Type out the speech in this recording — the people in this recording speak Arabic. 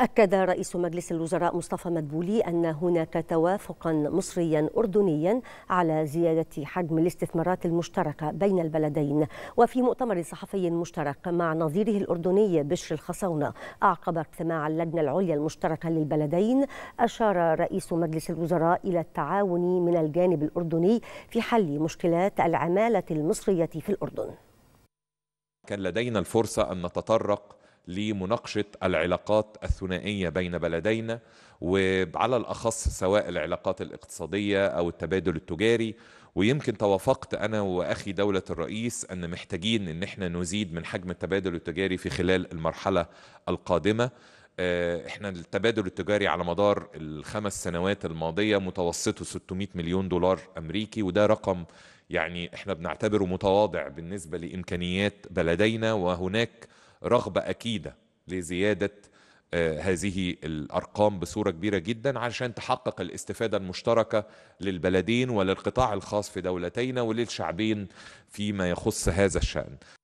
أكد رئيس مجلس الوزراء مصطفى مدبولي أن هناك توافقا مصريا أردنيا على زيادة حجم الاستثمارات المشتركة بين البلدين وفي مؤتمر صحفي مشترك مع نظيره الأردني بشر الخصاونة أعقب اجتماع اللجنة العليا المشتركة للبلدين أشار رئيس مجلس الوزراء إلى التعاون من الجانب الأردني في حل مشكلات العمالة المصرية في الأردن كان لدينا الفرصة أن نتطرق لمناقشه العلاقات الثنائيه بين بلدينا وعلى الاخص سواء العلاقات الاقتصاديه او التبادل التجاري ويمكن توافقت انا واخي دوله الرئيس ان محتاجين ان احنا نزيد من حجم التبادل التجاري في خلال المرحله القادمه آه، احنا التبادل التجاري على مدار الخمس سنوات الماضيه متوسطه 600 مليون دولار امريكي وده رقم يعني احنا بنعتبره متواضع بالنسبه لامكانيات بلدينا وهناك رغبه اكيده لزياده آه، هذه الارقام بصوره كبيره جدا عشان تحقق الاستفاده المشتركه للبلدين وللقطاع الخاص في دولتينا وللشعبين فيما يخص هذا الشان